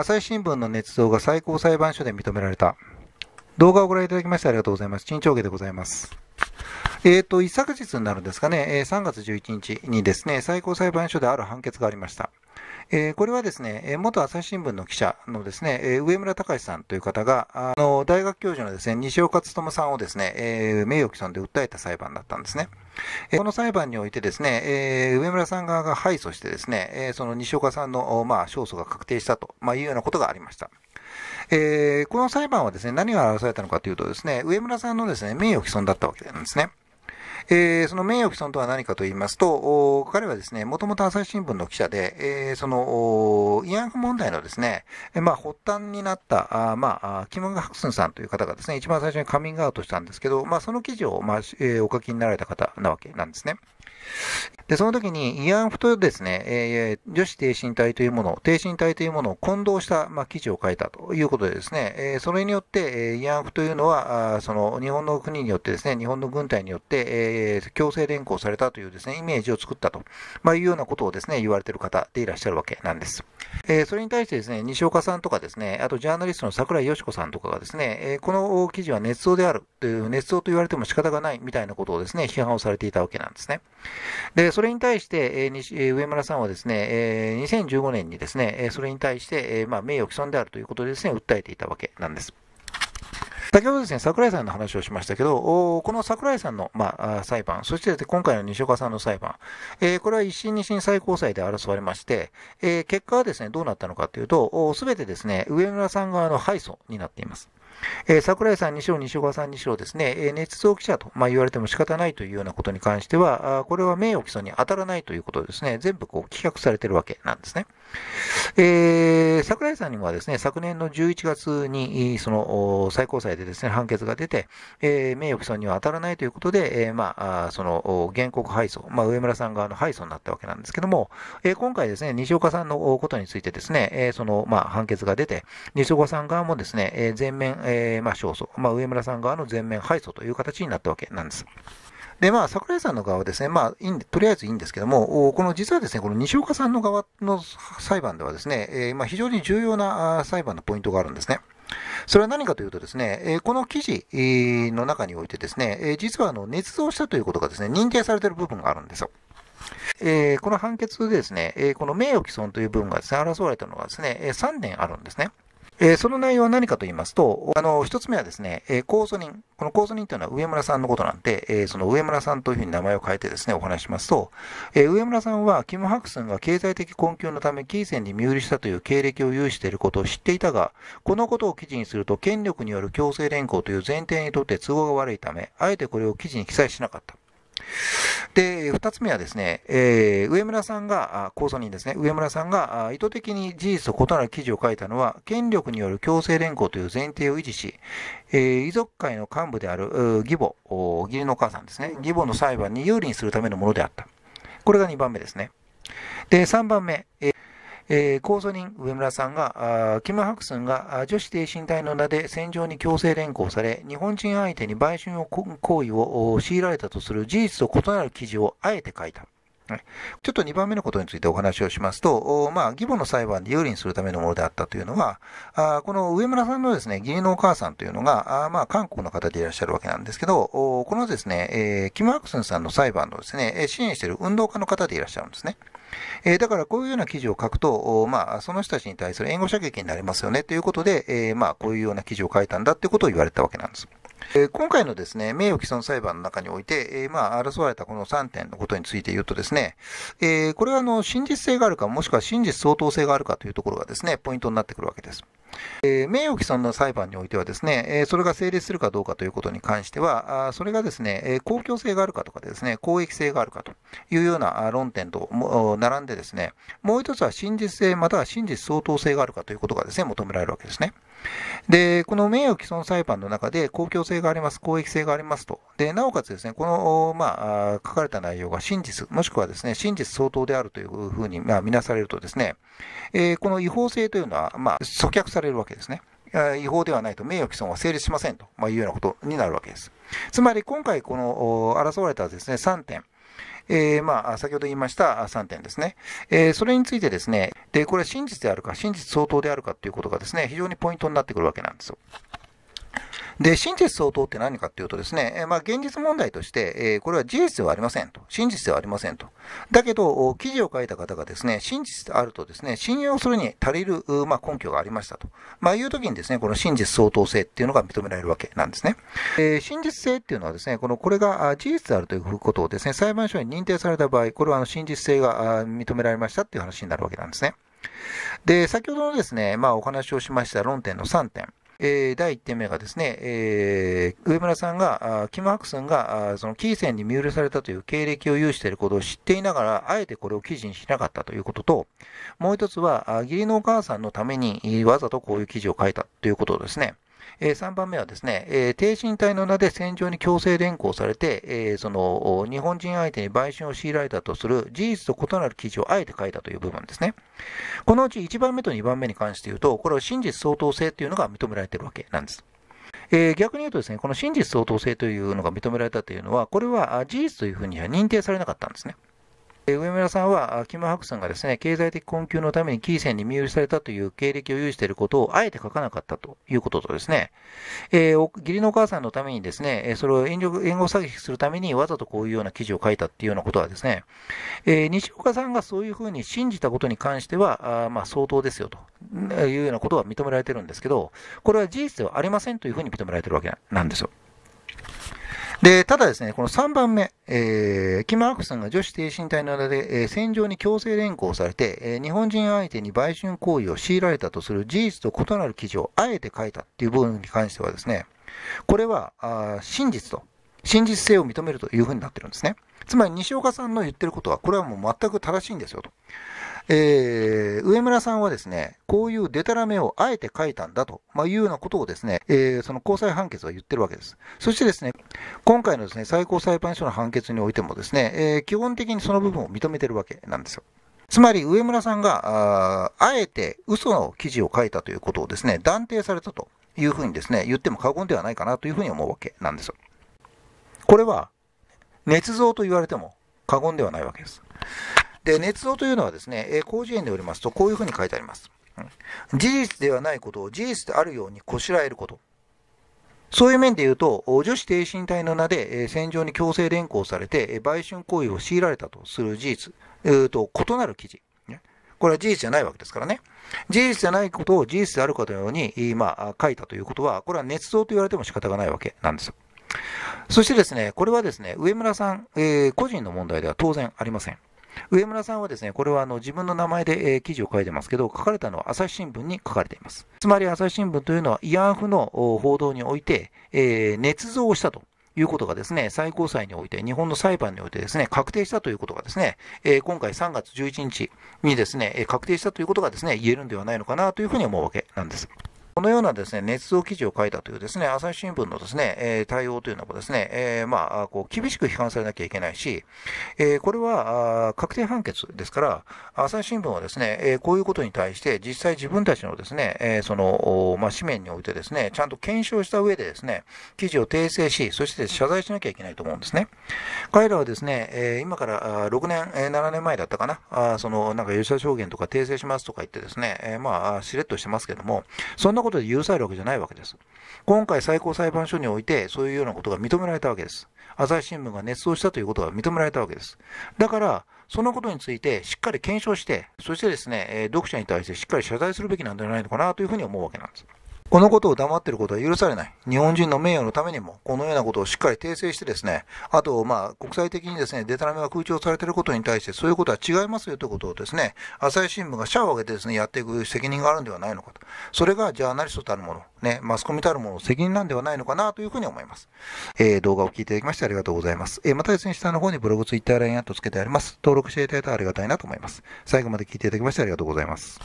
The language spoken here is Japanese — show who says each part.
Speaker 1: 朝日新聞の捏造が最高裁判所で認められた。動画をご覧いただきましてありがとうございます。陳長家でございます。えっ、ー、と、一昨日になるんですかね、え3月11日にですね、最高裁判所である判決がありました。えー、これはですね、元朝日新聞の記者のですね、え上村隆さんという方が、あの、大学教授のですね、西岡勉さんをですね、えー、名誉毀損で訴えた裁判だったんですね。えー、この裁判においてですね、えー、上村さん側が敗訴してですね、えー、その西岡さんの、まあ、勝訴が確定したと、まあ、いうようなことがありました。えー、この裁判はですね、何が表されたのかというとですね、上村さんのですね、名誉毀損だったわけなんですね。えー、その名誉毀損とは何かと言いますと、彼はですね、もともと朝日新聞の記者で、えー、その、慰安婦問題のですね、まあ、発端になった、あまあ、キム・ハクスンさんという方がですね、一番最初にカミングアウトしたんですけど、まあ、その記事を、まあえー、お書きになられた方なわけなんですね。で、その時に慰安婦とですね、えー、女子挺身隊というもの、挺身体というものを混同した、まあ、記事を書いたということでですね、えー、それによって、えー、慰安婦というのは、あその日本の国によってですね、日本の軍隊によって、えー、強制連行されたというですね、イメージを作ったと、まあ、いうようなことをですね、言われている方でいらっしゃるわけなんです。えー、それに対してですね、西岡さんとかですね、あとジャーナリストの桜井よし子さんとかがですね、えー、この記事は捏造であるという、捏造と言われても仕方がないみたいなことをですね、批判をされていたわけなんですね。で、それに対して、えー上村さんはですね、えー、2015年にですね、えそれに対して、えーまあ、名誉毀損であるということでですね、訴えていたわけなんです。先ほどですね、桜井さんの話をしましたけど、この桜井さんの、まあ、裁判、そして今回の西岡さんの裁判、えー、これは一審二審最高裁で争われまして、えー、結果はですね、どうなったのかというと、すべてですね、上村さん側の敗訴になっています。えー、桜井さんにしろ、西岡さんにしろですね、えー、捏記者と、まあ、言われても仕方ないというようなことに関しては、あこれは名誉毀損に当たらないということですね、全部こう、棄却されてるわけなんですね。えー、桜井さんにはですね、昨年の11月に、その、最高裁でですね、判決が出て、えー、名誉毀損には当たらないということで、えー、まあ、その、原告敗訴、まあ、上村さん側の敗訴になったわけなんですけども、えー、今回ですね、西岡さんのことについてですね、えー、その、まあ、判決が出て、西岡さん側もですね、えー、全面、えー、まあ、勝訴、まあ、上村さん側の全面敗訴という形になったわけなんです。で、まあ、桜井さんの側はですね、まあ、いいんで、とりあえずいいんですけども、この実はですね、この西岡さんの側の裁判ではですね、えー、まあ、非常に重要な裁判のポイントがあるんですね。それは何かというとですね、えこの記事の中においてですね、え実はあの、捏造したということがですね、認定されている部分があるんですよ。えー、この判決でですね、えこの名誉毀損という部分がですね、争われたのがですね、3年あるんですね。えー、その内容は何かと言いますと、あの、一つ目はですね、えー、控訴人、この控訴人というのは上村さんのことなんで、えー、その上村さんというふうに名前を変えてですね、お話しますと、えー、上村さんは、キム・ハクスンが経済的困窮のため、金銭に身売りしたという経歴を有していることを知っていたが、このことを記事にすると、権力による強制連行という前提にとって都合が悪いため、あえてこれを記事に記載しなかった。で、2つ目はですね、えー、上村さんが、控訴人ですね、上村さんが意図的に事実と異なる記事を書いたのは、権力による強制連行という前提を維持し、えー、遺族会の幹部である義母、義理のお母さんですね、義母の裁判に有利にするためのものであった。これが2番目ですね。で、3番目、えーえー、控訴人上村さんが、キム・ハクスンが女子挺身隊の名で戦場に強制連行され、日本人相手に売春を行為を強いられたとする事実と異なる記事をあえて書いた。ちょっと2番目のことについてお話をしますと、まあ、義母の裁判で有利にするためのものであったというのは、あこの上村さんのですね、義理のお母さんというのが、あまあ、韓国の方でいらっしゃるわけなんですけど、このですね、えー、キム・アクスンさんの裁判のですね、支援している運動家の方でいらっしゃるんですね。えー、だからこういうような記事を書くと、まあ、その人たちに対する援護射撃になりますよねということで、えー、まあ、こういうような記事を書いたんだということを言われたわけなんです。え今回のですね、名誉毀損裁判の中において、えまあ、争われたこの3点のことについて言うとですね、えこれはあの、真実性があるか、もしくは真実相当性があるかというところがですね、ポイントになってくるわけです。え名誉毀損の裁判においてはですね、えそれが成立するかどうかということに関しては、あそれがですね、え公共性があるかとかですね、公益性があるかというような論点と並んでですね、もう一つは真実性または真実相当性があるかということがですね、求められるわけですね。で、この名誉毀損裁判の中で公共性があります、公益性がありますと。で、なおかつですね、この、まあ、書かれた内容が真実、もしくはですね、真実相当であるというふうに、まあ、見なされるとですね、えこの違法性というのは、まあ、阻却されされるわけですね。違法ではないと名誉毀損は成立しませんと、まいうようなことになるわけです。つまり今回この争われたですね、3点。えー、まあ、先ほど言いました3点ですね。えー、それについてですね、で、これは真実であるか、真実相当であるかということがですね、非常にポイントになってくるわけなんですよ。で、真実相当って何かっていうとですね、えまあ、現実問題として、えこれは事実ではありませんと。真実ではありませんと。だけど、記事を書いた方がですね、真実であるとですね、信用するに足りる、まあ、根拠がありましたと。まあ、いうときにですね、この真実相当性っていうのが認められるわけなんですね。え真実性っていうのはですね、この、これが事実であるということをですね、裁判所に認定された場合、これはあの真実性が認められましたっていう話になるわけなんですね。で、先ほどのですね、まあお話をしました論点の3点。えー、第1点目がですね、えー、上村さんが、キム・ハクスンが、そのキーセンに見下されたという経歴を有していることを知っていながら、あえてこれを記事にしなかったということと、もう一つは、義理のお母さんのためにわざとこういう記事を書いたということですね。えー、3番目はですね、えー、低身体の名で戦場に強制連行されて、えー、その日本人相手に売春を強いられたとする事実と異なる記事をあえて書いたという部分ですね。このうち1番目と2番目に関して言うと、これは真実相当性というのが認められているわけなんです。えー、逆に言うとですね、この真実相当性というのが認められたというのは、これは事実というふうには認定されなかったんですね。上村さんは、キム・ハクさんがですね、経済的困窮のためにキーセンに身売りされたという経歴を有していることをあえて書かなかったということとですね、えー、義理のお母さんのためにですね、それを援助、援護詐欺するためにわざとこういうような記事を書いたっていうようなことはですね、えー、西岡さんがそういうふうに信じたことに関しては、あまあ、相当ですよというようなことは認められてるんですけど、これは事実ではありませんというふうに認められてるわけなんですよ。で、ただですね、この3番目、えー、キム・アクさんが女子低身体の間で、えー、戦場に強制連行されて、えー、日本人相手に売春行為を強いられたとする事実と異なる記事をあえて書いたっていう部分に関してはですね、これは、あ真実と、真実性を認めるというふうになってるんですね。つまり西岡さんの言ってることは、これはもう全く正しいんですよと。えー、上村さんはですね、こういうデタラメをあえて書いたんだと、まあ、いうようなことをですね、えー、その高裁判決は言ってるわけです。そしてですね、今回のですね、最高裁判所の判決においてもですね、えー、基本的にその部分を認めてるわけなんですよ。つまり、上村さんが、ああえて嘘の記事を書いたということをですね、断定されたというふうにですね、言っても過言ではないかなというふうに思うわけなんですよ。これは、捏造と言われても過言ではないわけです。で、捏造というのはですね、え広辞苑でおりますと、こういうふうに書いてあります。事実ではないことを事実であるようにこしらえること。そういう面で言うと、女子挺身隊の名で、え戦場に強制連行されて、え売春行為を強いられたとする事実、えと、異なる記事、ね。これは事実じゃないわけですからね。事実じゃないことを事実であるかのように、まあ、書いたということは、これは捏造と言われても仕方がないわけなんですよ。そしてですね、これはですね、上村さん、えー、個人の問題では当然ありません。上村さんはですね、これはあの自分の名前で、えー、記事を書いてますけど、書かれたのは朝日新聞に書かれています。つまり朝日新聞というのは慰安婦の報道において、えー、捏造をしたと。いうことがですね、最高裁において、日本の裁判においてですね、確定したということがですね、えー、今回3月11日にですね、確定したということがですね、言えるんではないのかなというふうに思うわけなんです。このようなですね、捏造記事を書いたというですね、朝日新聞のですね、え対応というのもですね、えまあ、こう、厳しく批判されなきゃいけないし、えこれは、確定判決ですから、朝日新聞はですね、えこういうことに対して、実際自分たちのですね、えその、まあ、紙面においてですね、ちゃんと検証した上でですね、記事を訂正し、そして謝罪しなきゃいけないと思うんですね。彼らはですね、え今から6年、7年前だったかな、あその、なんか、吉田証言とか訂正しますとか言ってですね、えまあ、しれっとしてますけども、そんなことことで許されるわけじゃないわけです。今回最高裁判所において、そういうようなことが認められたわけです。朝日新聞が捏造したということが認められたわけです。だから、そのことについてしっかり検証して、そしてですね、え読者に対してしっかり謝罪するべきなんじゃないのかなというふうに思うわけなんです。このことを黙っていることは許されない。日本人の名誉のためにも、このようなことをしっかり訂正してですね、あと、まあ、国際的にですね、デタラメが空調されていることに対して、そういうことは違いますよということをですね、朝日新聞が社を挙げてですね、やっていく責任があるんではないのかと。それが、ジャーナリストたるもの、ね、マスコミたるもの、責任なんではないのかなというふうに思います。えー、動画を聞いていただきましてありがとうございます。えー、またですね、下の方にブログ、ツイッター、ラインアットつけてあります。登録していただいたらありがたいなと思います。最後まで聞いていただきましてありがとうございます。